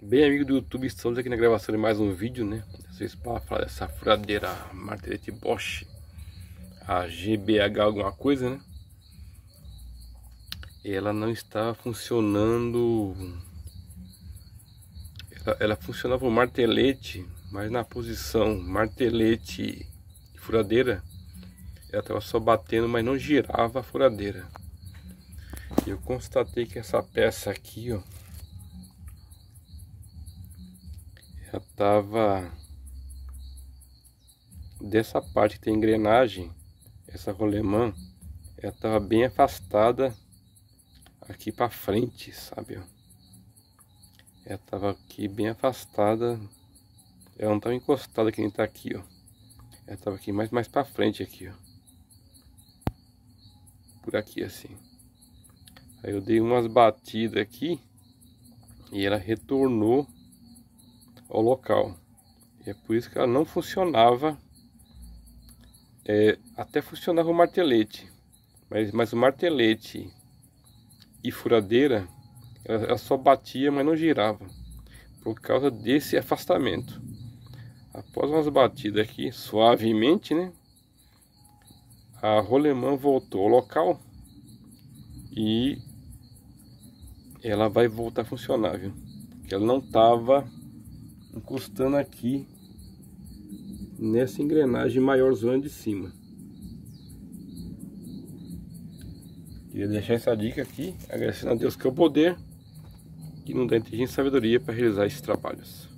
Bem, amigo do YouTube, estamos aqui na gravação de mais um vídeo, né? Vocês para falar dessa furadeira martelete Bosch, a GBH alguma coisa, né? Ela não está funcionando. Ela, ela funcionava o martelete, mas na posição martelete furadeira, ela estava só batendo, mas não girava a furadeira. E eu constatei que essa peça aqui, ó ela tava dessa parte que tem engrenagem, essa rolemã, ela tava bem afastada aqui para frente, sabe? Ela tava aqui bem afastada, ela não tava encostada que nem tá aqui, ó. Ela tava aqui mais mais para frente aqui, ó. Por aqui assim. Aí eu dei umas batidas aqui e ela retornou ao local. E é por isso que ela não funcionava. É, até funcionava o martelete, mas, mas o martelete e furadeira ela, ela só batia, mas não girava por causa desse afastamento. Após umas batidas aqui, suavemente, né? A rolemã voltou ao local e ela vai voltar a funcionar, viu? Porque ela não estava encostando aqui nessa engrenagem maior zona de cima. Queria deixar essa dica aqui, agradecendo a Deus que é o poder e não dá inteligência e sabedoria para realizar esses trabalhos.